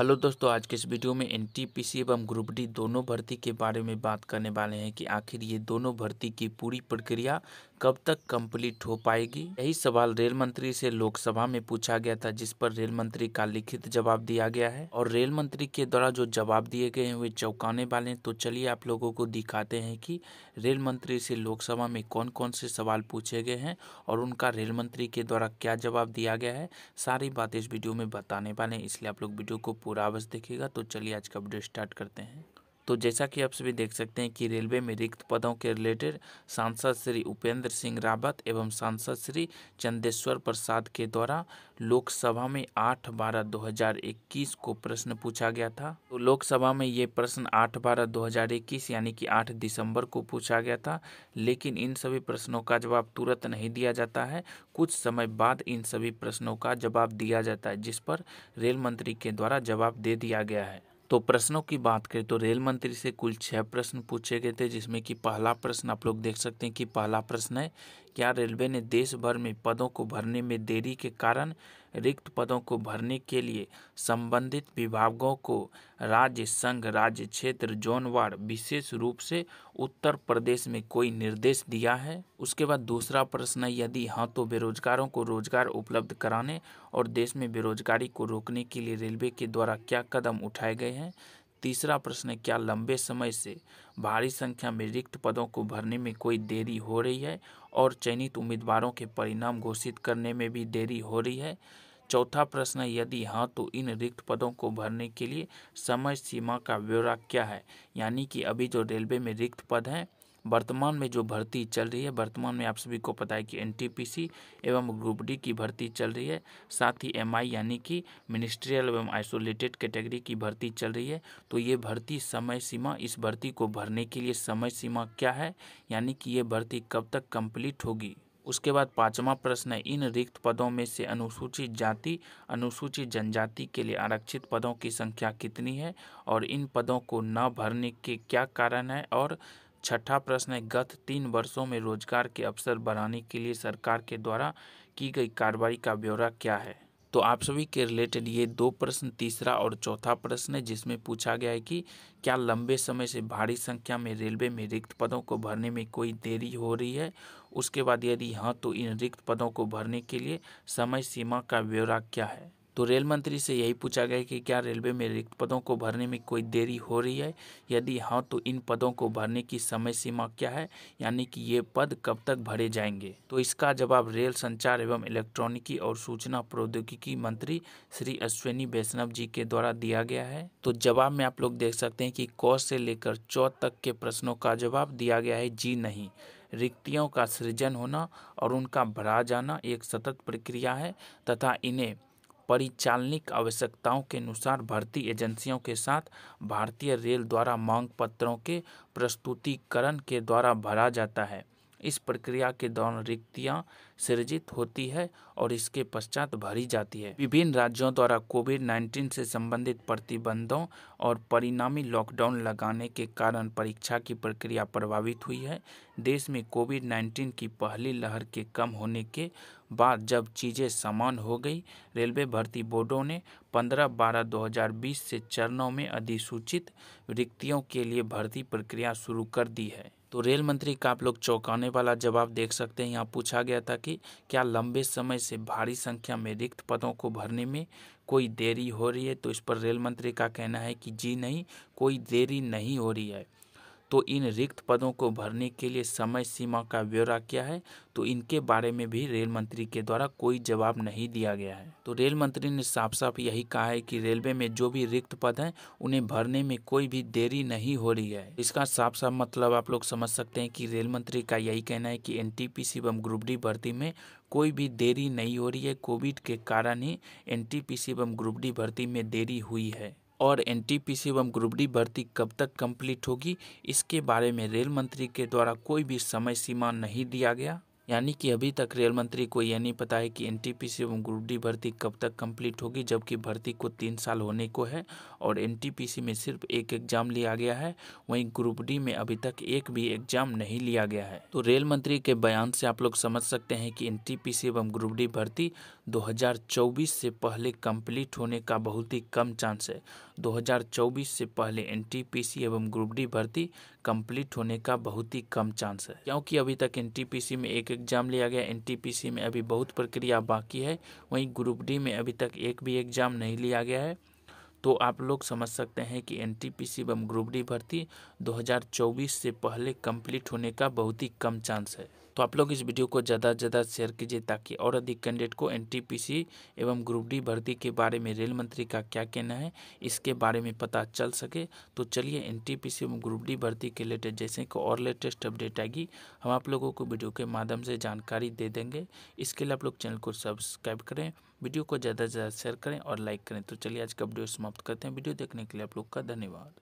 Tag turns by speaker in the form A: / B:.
A: hello दोस्तों आज के इस वीडियो में एन टी पी सी एवं ग्रुप डी दोनों भर्ती के बारे में बात करने वाले हैं कि आखिर ये दोनों भर्ती की पूरी प्रक्रिया कब तक कंप्लीट हो पाएगी यही सवाल रेल मंत्री से लोकसभा में पूछा गया था जिस पर रेल मंत्री का लिखित जवाब दिया गया है और रेल मंत्री के द्वारा जो जवाब दिए गए हैं वे चौंकाने वाले तो चलिए आप लोगों को दिखाते हैं कि रेल मंत्री से लोकसभा में कौन कौन से सवाल पूछे गए हैं और उनका रेल मंत्री के द्वारा क्या जवाब दिया गया है सारी बात इस वीडियो में बताने वाले हैं इसलिए आप लोग वीडियो को पूरा अवश्य देखेगा तो चलिए आज का वीडियो स्टार्ट करते हैं तो जैसा कि आप सभी देख सकते हैं कि रेलवे में रिक्त पदों के रिलेटेड सांसद श्री उपेंद्र सिंह रावत एवं सांसद श्री चंदेश्वर प्रसाद के द्वारा लोकसभा में 8 बारह 2021 को प्रश्न पूछा गया था तो लोकसभा में ये प्रश्न 8 बारह 2021 यानी कि 8 दिसंबर को पूछा गया था लेकिन इन सभी प्रश्नों का जवाब तुरंत नहीं दिया जाता है कुछ समय बाद इन सभी प्रश्नों का जवाब दिया जाता है जिस पर रेल मंत्री के द्वारा जवाब दे दिया गया है तो प्रश्नों की बात करें तो रेल मंत्री से कुल छः प्रश्न पूछे गए थे जिसमें कि पहला प्रश्न आप लोग देख सकते हैं कि पहला प्रश्न है क्या रेलवे ने देश भर में पदों को भरने में देरी के कारण रिक्त पदों को भरने के लिए संबंधित विभागों को राज्य संघ राज्य क्षेत्र जोनवार विशेष रूप से उत्तर प्रदेश में कोई निर्देश दिया है उसके बाद दूसरा प्रश्न यदि हाँ तो बेरोजगारों को रोजगार उपलब्ध कराने और देश में बेरोजगारी को रोकने के लिए रेलवे के द्वारा क्या कदम उठाए गए हैं तीसरा प्रश्न है क्या लंबे समय से भारी संख्या में रिक्त पदों को भरने में कोई देरी हो रही है और चयनित उम्मीदवारों के परिणाम घोषित करने में भी देरी हो रही है चौथा प्रश्न यदि हाँ तो इन रिक्त पदों को भरने के लिए समय सीमा का ब्यौरा क्या है यानी कि अभी जो रेलवे में रिक्त पद हैं वर्तमान में जो भर्ती चल रही है वर्तमान में आप सभी को पता है कि एनटीपीसी एवं ग्रुप डी की भर्ती चल रही है साथ ही एमआई यानी कि मिनिस्ट्रियल एवं आइसोलेटेड कैटेगरी की भर्ती चल रही है तो ये भर्ती समय सीमा इस भर्ती को भरने के लिए समय सीमा क्या है यानी कि ये भर्ती कब तक कंप्लीट होगी उसके बाद पांचवा प्रश्न है इन रिक्त पदों में से अनुसूचित जाति अनुसूचित जनजाति के लिए आरक्षित पदों की संख्या कितनी है और इन पदों को न भरने के क्या कारण है और छठा प्रश्न है गत तीन वर्षों में रोजगार के अवसर बढ़ाने के लिए सरकार के द्वारा की गई कार्रवाई का ब्यौरा क्या है तो आप सभी के रिलेटेड ये दो प्रश्न तीसरा और चौथा प्रश्न है जिसमें पूछा गया है कि क्या लंबे समय से भारी संख्या में रेलवे में रिक्त पदों को भरने में कोई देरी हो रही है उसके बाद यदि हाँ तो इन रिक्त पदों को भरने के लिए समय सीमा का ब्यौरा क्या है तो रेल मंत्री से यही पूछा गया कि क्या रेलवे में रिक्त पदों को भरने में कोई देरी हो रही है यदि हाँ तो इन पदों को भरने की समय सीमा क्या है यानी कि ये पद कब तक भरे जाएंगे तो इसका जवाब रेल संचार एवं इलेक्ट्रॉनिकी और सूचना प्रौद्योगिकी मंत्री श्री अश्विनी वैष्णव जी के द्वारा दिया गया है तो जवाब में आप लोग देख सकते हैं कि कौ से लेकर चौ तक के प्रश्नों का जवाब दिया गया है जी नहीं रिक्तियों का सृजन होना और उनका भरा जाना एक सतत प्रक्रिया है तथा इन्हें परिचालनिक आवश्यकताओं के अनुसार भर्ती एजेंसियों के साथ भारतीय रेल द्वारा मांग पत्रों के प्रस्तुतिकरण के द्वारा भरा जाता है इस प्रक्रिया के दौरान रिक्तियां सृजित होती है और इसके पश्चात भरी जाती है विभिन्न राज्यों द्वारा कोविड 19 से संबंधित प्रतिबंधों और परिणामी लॉकडाउन लगाने के कारण परीक्षा की प्रक्रिया प्रभावित हुई है देश में कोविड 19 की पहली लहर के कम होने के बाद जब चीज़ें समान हो गई रेलवे भर्ती बोर्डों ने 15 बारह 2020 से चरणों में अधिसूचित रिक्तियों के लिए भर्ती प्रक्रिया शुरू कर दी है तो रेल मंत्री का आप लोग चौंकाने वाला जवाब देख सकते हैं यहाँ पूछा गया था कि क्या लंबे समय से भारी संख्या में रिक्त पदों को भरने में कोई देरी हो रही है तो इस पर रेल मंत्री का कहना है कि जी नहीं कोई देरी नहीं हो रही है तो इन रिक्त पदों को भरने के लिए समय सीमा का ब्यौरा क्या है तो इनके बारे में भी रेल मंत्री के द्वारा कोई जवाब नहीं दिया गया है तो रेल मंत्री ने साफ साफ यही कहा है कि रेलवे में जो भी रिक्त पद हैं उन्हें भरने में कोई भी देरी नहीं हो रही है इसका साफ साफ मतलब आप लोग समझ सकते हैं कि रेल मंत्री का यही कहना है कि एनटीपीसी एवं ग्रुप डी भर्ती में कोई भी देरी नहीं हो रही है कोविड के कारण ही एनटीपीसी एवं ग्रुप डी भर्ती में देरी हुई है और एन टी पी सी एवं ग्रुप डी भर्ती कब तक कंप्लीट होगी इसके बारे में रेल मंत्री के द्वारा कोई भी समय सीमा नहीं दिया गया यानी कि अभी तक रेल मंत्री को यह नहीं पता है कि एन टी पी सी एवं ग्रुप डी भर्ती कब तक कंप्लीट होगी जबकि भर्ती को तीन साल होने को है और एन टी पी सी में सिर्फ एक एग्ज़ाम लिया गया है वहीं ग्रुप डी में अभी तक एक भी एग्ज़ाम नहीं लिया गया है तो रेल मंत्री के बयान से आप लोग समझ सकते हैं कि एन टी पी सी एवं ग्रुप डी भर्ती दो हज़ार चौबीस से पहले कंप्लीट होने का बहुत ही कम चांस है दो हज़ार चौबीस से पहले एन टी पी सी एवं ग्रुप डी भर्ती कंप्लीट होने का बहुत ही कम चांस है क्योंकि अभी तक एन टी पी सी में एक एग्ज़ाम लिया गया एनटीपीसी में अभी बहुत प्रक्रिया बाकी है वहीं ग्रुप डी में अभी तक एक भी एग्ज़ाम नहीं लिया गया है तो आप लोग समझ सकते हैं कि एन टी पी सी एवं ग्रुप डी भर्ती 2024 से पहले कंप्लीट होने का बहुत ही कम चांस है तो आप लोग इस वीडियो को ज़्यादा से ज़्यादा शेयर कीजिए ताकि और अधिक कैंडिडेट को एनटीपीसी एवं ग्रुप डी भर्ती के बारे में रेल मंत्री का क्या कहना है इसके बारे में पता चल सके तो चलिए एनटीपीसी एवं ग्रुप डी भर्ती के लेटेस्ट जैसे कि और लेटेस्ट अपडेट आएगी हम आप लोगों को वीडियो के माध्यम से जानकारी दे देंगे इसके लिए आप लोग चैनल को सब्सक्राइब करें वीडियो को ज़्यादा से ज़्यादा शेयर करें और लाइक करें तो चलिए आज का वीडियो समाप्त करते हैं वीडियो देखने के लिए आप लोग का धन्यवाद